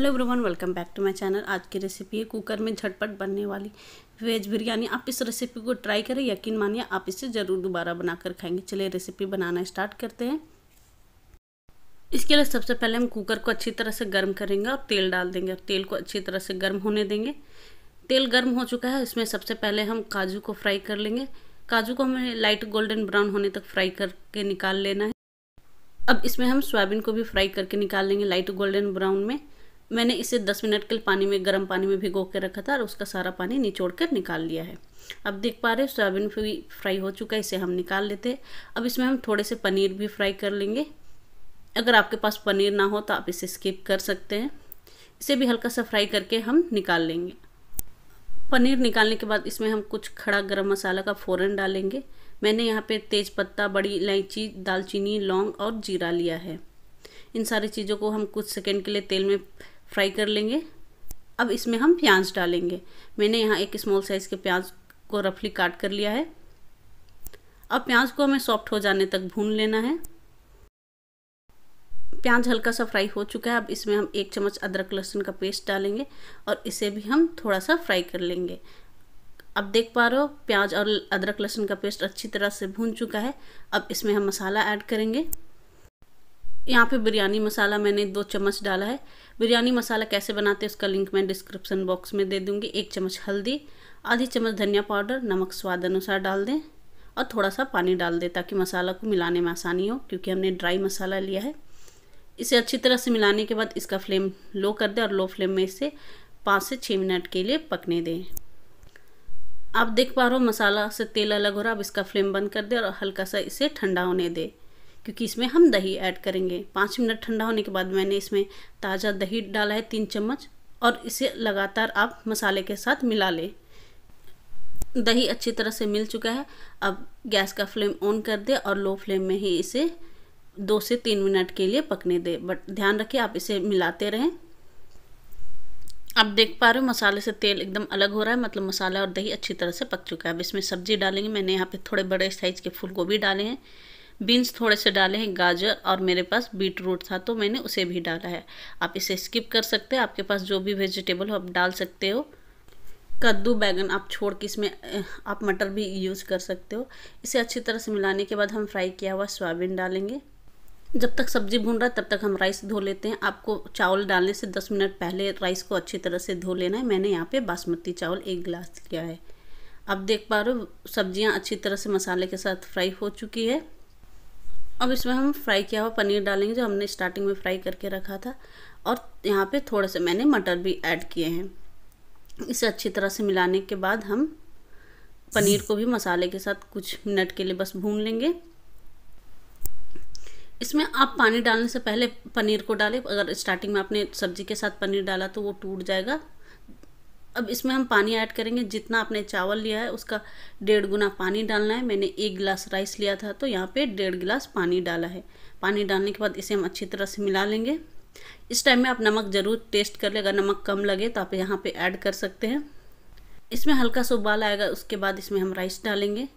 hello everyone welcome back to my channel आज की recipe है कुकर में झटपट बनने वाली वेज बिरयानी आप इस रेसिपी को ट्राई करें यकीन मानिए आप इसे ज़रूर दोबारा बनाकर खाएंगे चलिए रेसिपी बनाना स्टार्ट करते हैं इसके लिए सबसे पहले हम कुकर को अच्छी तरह से गर्म करेंगे और तेल डाल देंगे और तेल को अच्छी तरह से गर्म होने देंगे तेल गर्म हो चुका है इसमें सबसे पहले हम काजू को फ्राई कर लेंगे काजू को हमें लाइट गोल्डन ब्राउन होने तक फ्राई करके निकाल लेना है अब इसमें हम सोयाबीन को भी फ्राई करके निकाल लेंगे लाइट गोल्डन ब्राउन में मैंने इसे दस मिनट के लिए पानी में गर्म पानी में भिगो के रखा था और उसका सारा पानी निचोड़ कर निकाल लिया है अब देख पा रहे सोयाबीन भी फ्राई हो चुका है इसे हम निकाल लेते हैं अब इसमें हम थोड़े से पनीर भी फ्राई कर लेंगे अगर आपके पास पनीर ना हो तो आप इसे स्किप कर सकते हैं इसे भी हल्का सा फ्राई करके हम निकाल लेंगे पनीर निकालने के बाद इसमें हम कुछ खड़ा गर्म मसाला का फ़ौरन डालेंगे मैंने यहाँ पर तेज़ पत्ता बड़ी इलायची दालचीनी लौंग और जीरा लिया है इन सारी चीज़ों को हम कुछ सेकेंड के लिए तेल में फ्राई कर लेंगे अब इसमें हम प्याज डालेंगे मैंने यहाँ एक स्मॉल साइज़ के प्याज को रफली काट कर लिया है अब प्याज को हमें सॉफ्ट हो जाने तक भून लेना है प्याज हल्का सा फ्राई हो चुका है अब इसमें हम एक चम्मच अदरक लहसुन का पेस्ट डालेंगे और इसे भी हम थोड़ा सा फ्राई कर लेंगे अब देख पा रहे हो प्याज और अदरक लहसुन का पेस्ट अच्छी तरह से भून चुका है अब इसमें हम मसाला ऐड करेंगे यहाँ पे बिरयानी मसाला मैंने दो चम्मच डाला है बिरयानी मसाला कैसे बनाते हैं उसका लिंक मैं डिस्क्रिप्शन बॉक्स में दे दूँगी एक चम्मच हल्दी आधी चम्मच धनिया पाउडर नमक स्वाद अनुसार डाल दें और थोड़ा सा पानी डाल दें ताकि मसाला को मिलाने में आसानी हो क्योंकि हमने ड्राई मसाला लिया है इसे अच्छी तरह से मिलाने के बाद इसका फ्लेम लो कर दें और लो फ्लेम में इसे पाँच से छः मिनट के लिए पकने दें आप देख पा रहे हो मसाला से तेल अलग हो रहा है अब इसका फ्लेम बंद कर दें और हल्का सा इसे ठंडा होने दें क्योंकि इसमें हम दही ऐड करेंगे पाँच मिनट ठंडा होने के बाद मैंने इसमें ताज़ा दही डाला है तीन चम्मच और इसे लगातार आप मसाले के साथ मिला लें दही अच्छी तरह से मिल चुका है अब गैस का फ्लेम ऑन कर दे और लो फ्लेम में ही इसे दो से तीन मिनट के लिए पकने दे बट ध्यान रखिए आप इसे मिलाते रहें आप देख पा रहे हो मसाले से तेल एकदम अलग हो रहा है मतलब मसाला और दही अच्छी तरह से पक चुका है अब इसमें सब्जी डालेंगे मैंने यहाँ पे थोड़े बड़े साइज़ के फूल डाले हैं बीन्स थोड़े से डाले हैं गाजर और मेरे पास बीट रूट था तो मैंने उसे भी डाला है आप इसे स्किप कर सकते हैं आपके पास जो भी वेजिटेबल हो आप डाल सकते हो कद्दू बैगन आप छोड़ के इसमें आप मटर भी यूज़ कर सकते हो इसे अच्छी तरह से मिलाने के बाद हम फ्राई किया हुआ सोयाबीन डालेंगे जब तक सब्जी भून रहा है तब तक हम राइस धो लेते हैं आपको चावल डालने से 10 मिनट पहले राइस को अच्छी तरह से धो लेना है मैंने यहाँ पे बासमती चावल एक गिलास लिया है आप देख पा रहे हो सब्जियाँ अच्छी तरह से मसाले के साथ फ्राई हो चुकी है अब इसमें हम फ्राई किया हुआ पनीर डालेंगे जो हमने स्टार्टिंग में फ्राई करके रखा था और यहाँ पे थोड़े से मैंने मटर भी ऐड किए हैं इसे अच्छी तरह से मिलाने के बाद हम पनीर को भी मसाले के साथ कुछ मिनट के लिए बस भून लेंगे इसमें आप पानी डालने से पहले पनीर को डालें अगर स्टार्टिंग में आपने सब्जी के साथ पनीर डाला तो वो टूट जाएगा अब इसमें हम पानी ऐड करेंगे जितना आपने चावल लिया है उसका डेढ़ गुना पानी डालना है मैंने एक गिलास राइस लिया था तो यहाँ पे डेढ़ गिलास पानी डाला है पानी डालने के बाद इसे हम अच्छी तरह से मिला लेंगे इस टाइम में आप नमक ज़रूर टेस्ट कर अगर नमक कम लगे तो आप यहाँ पर ऐड कर सकते हैं इसमें हल्का सा उबाल आएगा उसके बाद इसमें हम राइस डालेंगे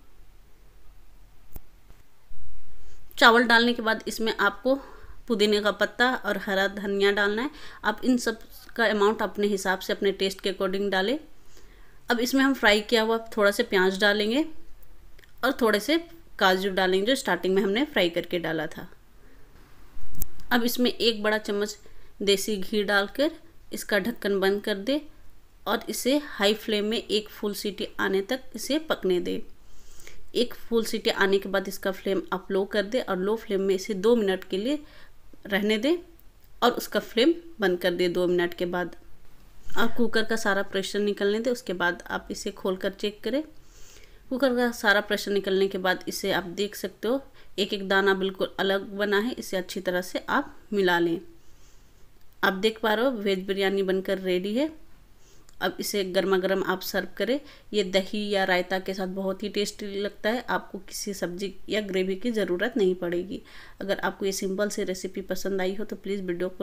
चावल डालने के बाद इसमें आपको पुदीने का पत्ता और हरा धनिया डालना है आप इन सब का अमाउंट अपने हिसाब से अपने टेस्ट के अकॉर्डिंग डालें अब इसमें हम फ्राई किया हुआ थोड़ा से प्याज डालेंगे और थोड़े से काजू डालेंगे जो स्टार्टिंग में हमने फ्राई करके डाला था अब इसमें एक बड़ा चम्मच देसी घी डालकर इसका ढक्कन बंद कर दे और इसे हाई फ्लेम में एक फुल सीटी आने तक इसे पकने दे एक फुल सीटी आने के बाद इसका फ्लेम आप लो कर दें और लो फ्लेम में इसे दो मिनट के लिए रहने दें और उसका फ्लेम बंद कर दें दो मिनट के बाद आप कुकर का सारा प्रेशर निकलने दें उसके बाद आप इसे खोल कर चेक करें कुकर का सारा प्रेशर निकलने के बाद इसे आप देख सकते हो एक एक दाना बिल्कुल अलग बना है इसे अच्छी तरह से आप मिला लें आप देख पा रहे हो वेज बिरयानी बनकर रेडी है अब इसे गर्मा गर्म आप सर्व करें ये दही या रायता के साथ बहुत ही टेस्टी लगता है आपको किसी सब्जी या ग्रेवी की ज़रूरत नहीं पड़ेगी अगर आपको ये सिंपल सी रेसिपी पसंद आई हो तो प्लीज़ वीडियो को